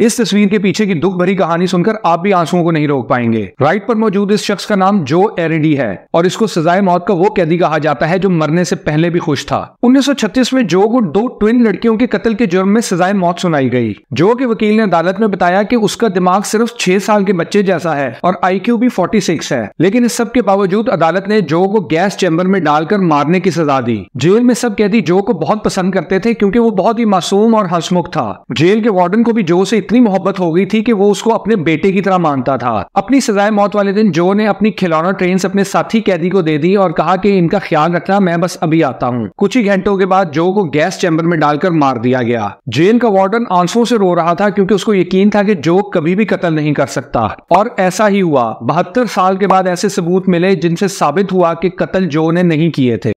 इस तस्वीर के पीछे की दुख भरी कहानी सुनकर आप भी आंसुओं को नहीं रोक पाएंगे राइट पर मौजूद इस शख्स का नाम जो एरेडी है और इसको सजाए मौत का वो कैदी कहा जाता है जो मरने से पहले भी खुश था 1936 में जो को दो ट्विन लड़कियों के कत्ल के जुर्म में सजाए मौत सुनाई गई जो के वकील ने अदालत में बताया की उसका दिमाग सिर्फ छह साल के बच्चे जैसा है और आई भी फोर्टी है लेकिन इस सब के बावजूद अदालत ने जो को गैस चैम्बर में डालकर मारने की सजा दी जेल में सब कैदी जो को बहुत पसंद करते थे क्यूँकी वो बहुत ही मासूम और हंसमुख था जेल के वार्डन को भी जो से इतनी मोहब्बत हो गई थी कि वो उसको अपने बेटे की तरह मानता था अपनी सजाए मौत वाले दिन जो ने अपनी खिलौना ट्रेन अपने साथी कैदी को दे दी और कहा कि इनका ख्याल रखना मैं बस अभी आता हूँ कुछ ही घंटों के बाद जो को गैस चैम्बर में डालकर मार दिया गया जेल का वार्डन आंसुओं से रो रहा था क्योंकि उसको यकीन था कि जो कभी भी कत्ल नहीं कर सकता और ऐसा ही हुआ बहत्तर साल के बाद ऐसे सबूत मिले जिनसे साबित हुआ कि कत्ल जो ने नहीं किए थे